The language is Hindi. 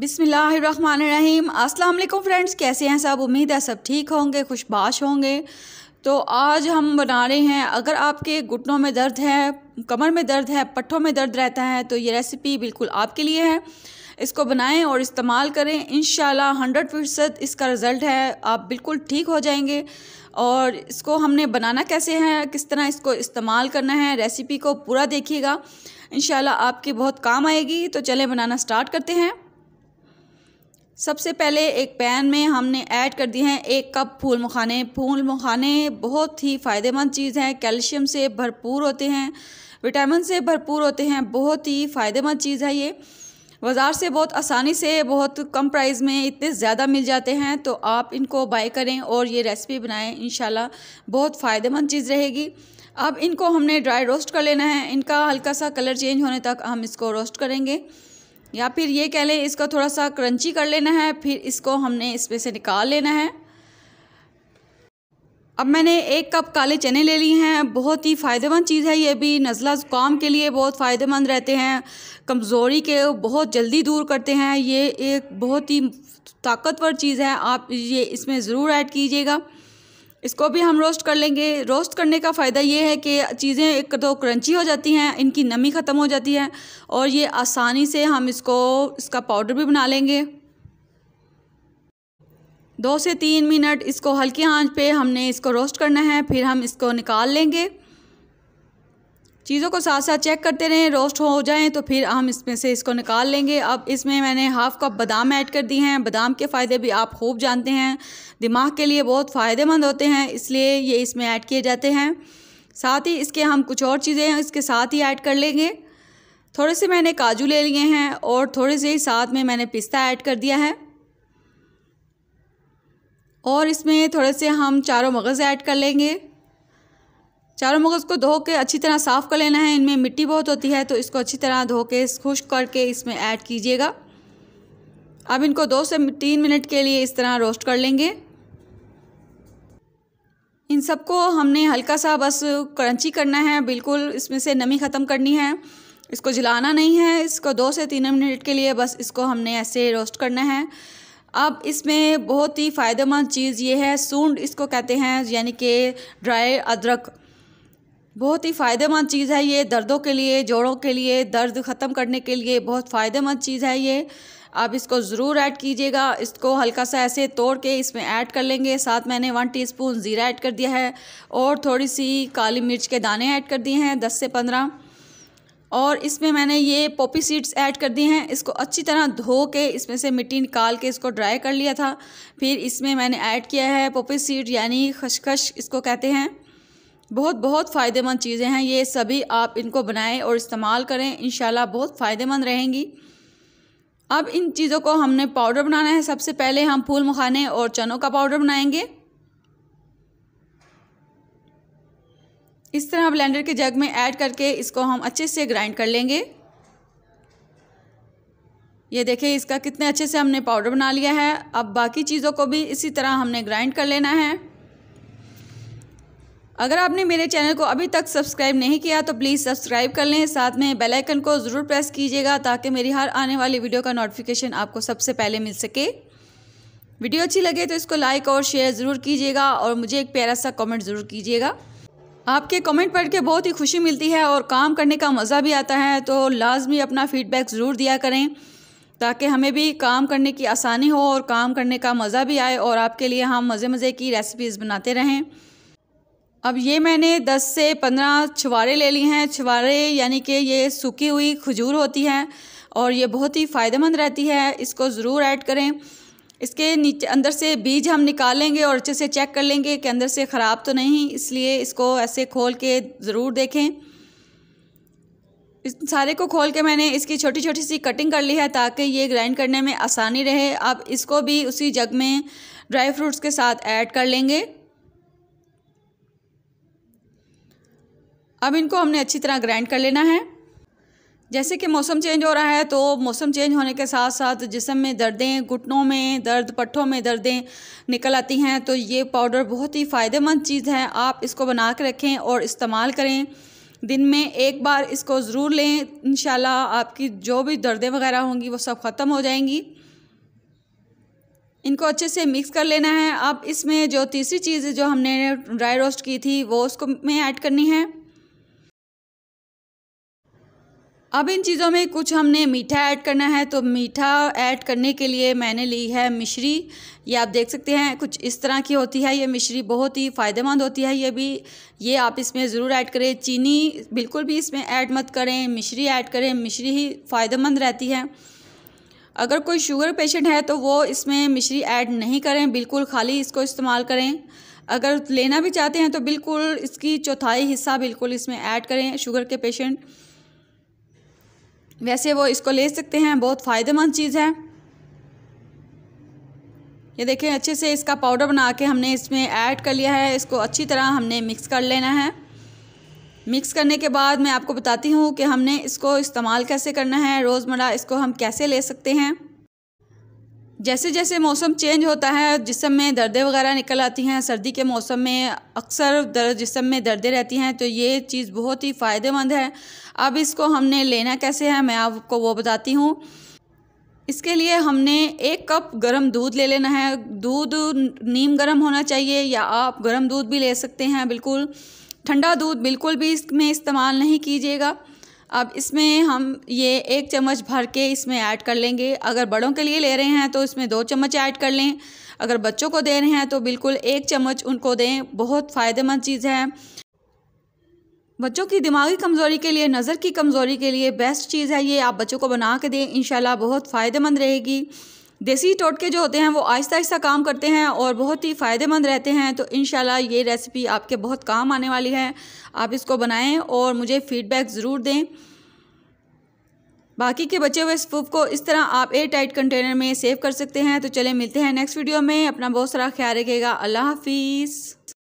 बिसमीम अस्सलाम फ्रेंड्स कैसे हैं सब उम्मीद है सब ठीक होंगे खुशबाश होंगे तो आज हम बना रहे हैं अगर आपके घुटनों में दर्द है कमर में दर्द है पट्ठों में दर्द रहता है तो ये रेसिपी बिल्कुल आपके लिए है इसको बनाएं और इस्तेमाल करें इन हंड्रेड फ़ीसद इसका रिज़ल्ट है आप बिल्कुल ठीक हो जाएंगे और इसको हमने बनाना कैसे है किस तरह इसको इस्तेमाल करना है रेसिपी को पूरा देखिएगा इन आपके बहुत काम आएगी तो चलें बनाना स्टार्ट करते हैं सबसे पहले एक पैन में हमने ऐड कर दिए हैं एक कप फूल मखाने फूल मखाने बहुत ही फ़ायदेमंद चीज़ हैं कैल्शियम से भरपूर होते हैं विटामिन से भरपूर होते हैं बहुत ही फ़ायदेमंद चीज़ है ये बाज़ार से बहुत आसानी से बहुत कम प्राइस में इतने ज़्यादा मिल जाते हैं तो आप इनको बाय करें और ये रेसिपी बनाएं इन बहुत फ़ायदेमंद चीज़ रहेगी अब इनको हमने ड्राई रोस्ट कर लेना है इनका हल्का सा कलर चेंज होने तक हम इसको रोस्ट करेंगे या फिर ये कह लें इसको थोड़ा सा क्रंची कर लेना है फिर इसको हमने इसमें से निकाल लेना है अब मैंने एक कप काले चने ले लिए हैं बहुत ही फ़ायदेमंद चीज़ है ये भी नज़ला ज़ुकाम के लिए बहुत फ़ायदेमंद रहते हैं कमज़ोरी के बहुत जल्दी दूर करते हैं ये एक बहुत ही ताकतवर चीज़ है आप ये इसमें ज़रूर ऐड कीजिएगा इसको भी हम रोस्ट कर लेंगे रोस्ट करने का फ़ायदा ये है कि चीज़ें एक तो क्रंची हो जाती हैं इनकी नमी ख़त्म हो जाती है और ये आसानी से हम इसको इसका पाउडर भी बना लेंगे दो से तीन मिनट इसको हल्की आंच पे हमने इसको रोस्ट करना है फिर हम इसको निकाल लेंगे चीज़ों को साथ साथ चेक करते रहें रोस्ट हो जाएँ तो फिर हम इसमें से इसको निकाल लेंगे अब इसमें मैंने हाफ़ कप बादाम ऐड कर दिए हैं बादाम के फ़ायदे भी आप खूब जानते हैं दिमाग के लिए बहुत फ़ायदेमंद होते हैं इसलिए ये इसमें ऐड किए जाते हैं साथ ही इसके हम कुछ और चीज़ें इसके साथ ही ऐड कर लेंगे थोड़े से मैंने काजू ले लिए हैं और थोड़े से ही साथ में मैंने पिस्ता ऐड कर दिया है और इसमें थोड़े से हम चारों मगज़ ऐड कर लेंगे चारों मगज़ को धो के अच्छी तरह साफ़ कर लेना है इनमें मिट्टी बहुत होती है तो इसको अच्छी तरह धो के खुश्क करके इसमें ऐड कीजिएगा अब इनको दो से तीन मिनट के लिए इस तरह रोस्ट कर लेंगे इन सबको हमने हल्का सा बस क्रंची करना है बिल्कुल इसमें से नमी ख़त्म करनी है इसको जलाना नहीं है इसको दो से तीन मिनट के लिए बस इसको हमने ऐसे रोस्ट करना है अब इसमें बहुत ही फ़ायदेमंद चीज़ ये है सूंड इसको कहते हैं यानी कि ड्राई अदरक बहुत ही फ़ायदेमंद चीज़ है ये दर्दों के लिए जोड़ों के लिए दर्द ख़त्म करने के लिए बहुत फ़ायदेमंद चीज़ है ये आप इसको ज़रूर ऐड कीजिएगा इसको हल्का सा ऐसे तोड़ के इसमें ऐड कर लेंगे साथ मैंने वन टीस्पून ज़ीरा ऐड कर दिया है और थोड़ी सी काली मिर्च के दाने ऐड कर दिए हैं दस से पंद्रह और इसमें मैंने ये पोपी सीड्स ऐड कर दिए हैं इसको अच्छी तरह धो के इसमें से मिट्टी निकाल के इसको ड्राई कर लिया था फिर इसमें मैंने ऐड किया है पोपी सीड यानी खशखश इसको कहते हैं बहुत बहुत फ़ायदेमंद चीज़ें हैं ये सभी आप इनको बनाएं और इस्तेमाल करें इन बहुत फ़ायदेमंद रहेंगी अब इन चीज़ों को हमने पाउडर बनाना है सबसे पहले हम फूल मखाने और चनों का पाउडर बनाएंगे इस तरह ब्लेंडर के जग में ऐड करके इसको हम अच्छे से ग्राइंड कर लेंगे ये देखें इसका कितने अच्छे से हमने पाउडर बना लिया है अब बाकी चीज़ों को भी इसी तरह हमने ग्राइंड कर लेना है अगर आपने मेरे चैनल को अभी तक सब्सक्राइब नहीं किया तो प्लीज़ सब्सक्राइब कर लें साथ में बेल आइकन को ज़रूर प्रेस कीजिएगा ताकि मेरी हर आने वाली वीडियो का नोटिफिकेशन आपको सबसे पहले मिल सके वीडियो अच्छी लगे तो इसको लाइक और शेयर ज़रूर कीजिएगा और मुझे एक प्यारा सा कमेंट ज़रूर कीजिएगा आपके कमेंट पढ़ के बहुत ही खुशी मिलती है और काम करने का मज़ा भी आता है तो लाजमी अपना फ़ीडबैक ज़रूर दिया करें ताकि हमें भी काम करने की आसानी हो और काम करने का मज़ा भी आए और आपके लिए हम मज़े मज़े की रेसिपीज़ बनाते रहें अब ये मैंने 10 से 15 छुआरे ले ली हैं छुआरे यानी कि ये सूखी हुई खजूर होती है और ये बहुत ही फ़ायदेमंद रहती है इसको ज़रूर ऐड करें इसके नीचे अंदर से बीज हम निकालेंगे और अच्छे से चेक कर लेंगे कि अंदर से ख़राब तो नहीं इसलिए इसको ऐसे खोल के ज़रूर देखें इस सारे को खोल के मैंने इसकी छोटी छोटी सी कटिंग कर ली है ताकि ये ग्राइंड करने में आसानी रहे आप इसको भी उसी जग में ड्राई फ्रूट्स के साथ ऐड कर लेंगे अब इनको हमने अच्छी तरह ग्राइंड कर लेना है जैसे कि मौसम चेंज हो रहा है तो मौसम चेंज होने के साथ साथ जिसम में दर्दें घुटनों में दर्द पट्ठों में दर्दें निकल आती हैं तो ये पाउडर बहुत ही फ़ायदेमंद चीज़ है आप इसको बना के रखें और इस्तेमाल करें दिन में एक बार इसको ज़रूर लें इन आपकी जो भी दर्दें वगैरह होंगी वो सब ख़त्म हो जाएंगी इनको अच्छे से मिक्स कर लेना है अब इसमें जो तीसरी चीज़ जो हमने ड्राई रोस्ट की थी वो उसको में ऐड करनी है अब इन चीज़ों में कुछ हमने मीठा ऐड करना है तो मीठा ऐड करने के लिए मैंने ली है मिश्री ये आप देख सकते हैं कुछ इस तरह की होती है ये मिश्री बहुत ही फ़ायदेमंद होती है ये भी ये आप इसमें ज़रूर ऐड करें चीनी बिल्कुल भी इसमें ऐड मत करें मिश्री ऐड करें मिश्री ही फ़ायदेमंद रहती है अगर कोई शुगर पेशेंट है तो वो इसमें मिश्री ऐड नहीं करें बिल्कुल खाली इसको इस्तेमाल करें अगर लेना भी चाहते हैं तो बिल्कुल इसकी चौथाई हिस्सा बिल्कुल इसमें ऐड करें शुगर के पेशेंट वैसे वो इसको ले सकते हैं बहुत फ़ायदेमंद चीज़ है ये देखें अच्छे से इसका पाउडर बना के हमने इसमें ऐड कर लिया है इसको अच्छी तरह हमने मिक्स कर लेना है मिक्स करने के बाद मैं आपको बताती हूँ कि हमने इसको इस्तेमाल कैसे करना है रोज़मर्रा इसको हम कैसे ले सकते हैं जैसे जैसे मौसम चेंज होता है जिसम में दर्दें वगैरह निकल आती हैं सर्दी के मौसम में अक्सर दर जिसम में दर्दें रहती हैं तो ये चीज़ बहुत ही फ़ायदेमंद है अब इसको हमने लेना कैसे है मैं आपको वो बताती हूँ इसके लिए हमने एक कप गरम दूध ले लेना है दूध नीम गरम होना चाहिए या आप गरम दूध भी ले सकते हैं बिल्कुल ठंडा दूध बिल्कुल भी इसमें इस्तेमाल नहीं कीजिएगा अब इसमें हम ये एक चम्मच भर के इसमें ऐड कर लेंगे अगर बड़ों के लिए ले रहे हैं तो इसमें दो चम्मच ऐड कर लें अगर बच्चों को दे रहे हैं तो बिल्कुल एक चम्मच उनको दें बहुत फ़ायदेमंद चीज़ है बच्चों की दिमागी कमज़ोरी के लिए नज़र की कमज़ोरी के लिए बेस्ट चीज़ है ये आप बच्चों को बना के दें इन बहुत फ़ायदेमंद रहेगी देसी टोटके जो होते हैं वो आहिस्ता आहिस्ता काम करते हैं और बहुत ही फ़ायदेमंद रहते हैं तो इन ये रेसिपी आपके बहुत काम आने वाली है आप इसको बनाएं और मुझे फ़ीडबैक ज़रूर दें बाकी के बचे हुए स्पूफ को इस तरह आप एयर टाइट कंटेनर में सेव कर सकते हैं तो चले मिलते हैं नेक्स्ट वीडियो में अपना बहुत सारा ख्याल रखेगा अल्लाह हाफिज़